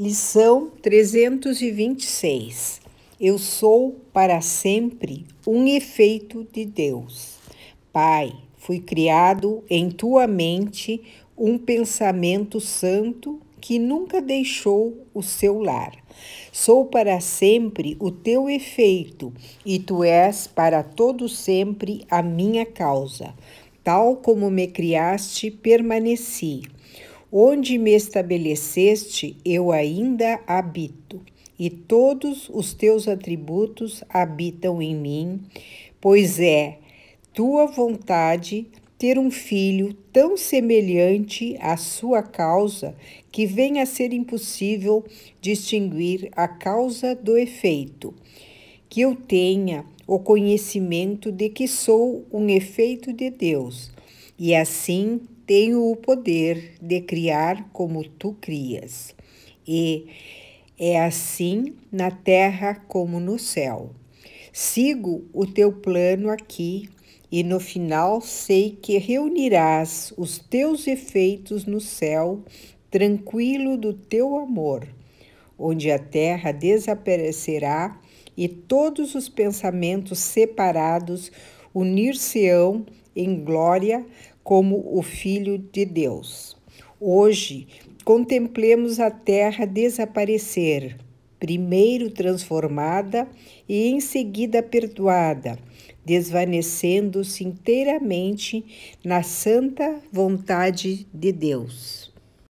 Lição 326. Eu sou para sempre um efeito de Deus. Pai, fui criado em tua mente um pensamento santo que nunca deixou o seu lar. Sou para sempre o teu efeito e tu és para todo sempre a minha causa. Tal como me criaste, permaneci. Onde me estabeleceste, eu ainda habito, e todos os teus atributos habitam em mim, pois é tua vontade ter um filho tão semelhante à sua causa que venha a ser impossível distinguir a causa do efeito. Que eu tenha o conhecimento de que sou um efeito de Deus, e assim tenho o poder de criar como tu crias. E é assim na terra como no céu. Sigo o teu plano aqui e no final sei que reunirás os teus efeitos no céu, tranquilo do teu amor, onde a terra desaparecerá e todos os pensamentos separados unir-se-ão em glória como o Filho de Deus. Hoje, contemplemos a terra desaparecer, primeiro transformada e em seguida perdoada, desvanecendo-se inteiramente na santa vontade de Deus.